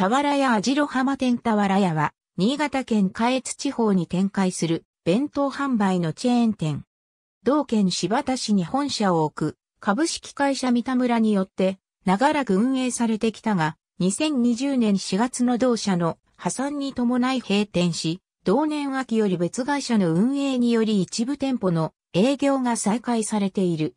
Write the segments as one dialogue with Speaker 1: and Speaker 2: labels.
Speaker 1: 俵屋網代浜店俵屋は、新潟県下越地方に展開
Speaker 2: する弁当販売のチェーン店。同県柴田市に本社を置く株式会社三田村によって長らく運営されてきたが、2020年4月の同社の破産に伴い閉店し、同年秋より別会社の運営により一部店舗の営業が再開されている。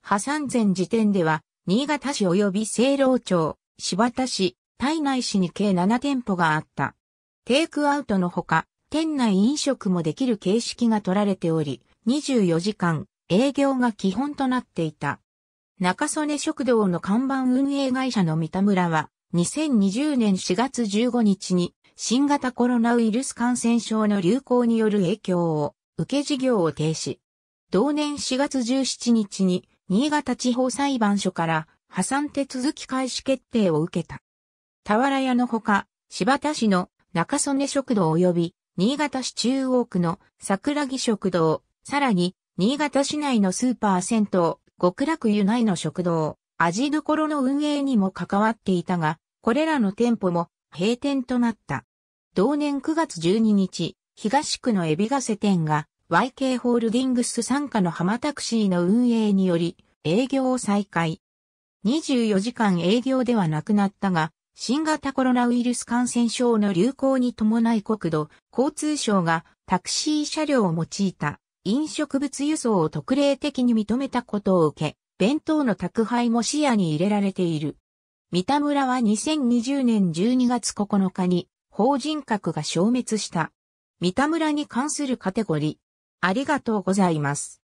Speaker 2: 破産前時点では、新潟市及び清老町、柴田市、体内市に計7店舗があった。テイクアウトのほか、店内飲食もできる形式が取られており、24時間営業が基本となっていた。中曽根食堂の看板運営会社の三田村は、2020年4月15日に新型コロナウイルス感染症の流行による影響を受け事業を停止。同年4月17日に新潟地方裁判所から破産手続き開始決定を受けた。原屋のほか、柴田市の中曽根食堂及び、新潟市中央区の桜木食堂、さらに、新潟市内のスーパー銭湯、極楽湯内の食堂、味どころの運営にも関わっていたが、これらの店舗も閉店となった。同年9月12日、東区のエビガセ店が YK ホールディングス傘下の浜タクシーの運営により営業を再開。24時間営業ではなくなったが、新型コロナウイルス感染症の流行に伴い国土、交通省がタクシー車両を用いた飲食物輸送を特例的に認めたことを受け、弁当の宅配も視野に入れられている。三田村は2020年12月9日に法人格が消滅した。三田村に関す
Speaker 1: るカテゴリー。ありがとうございます。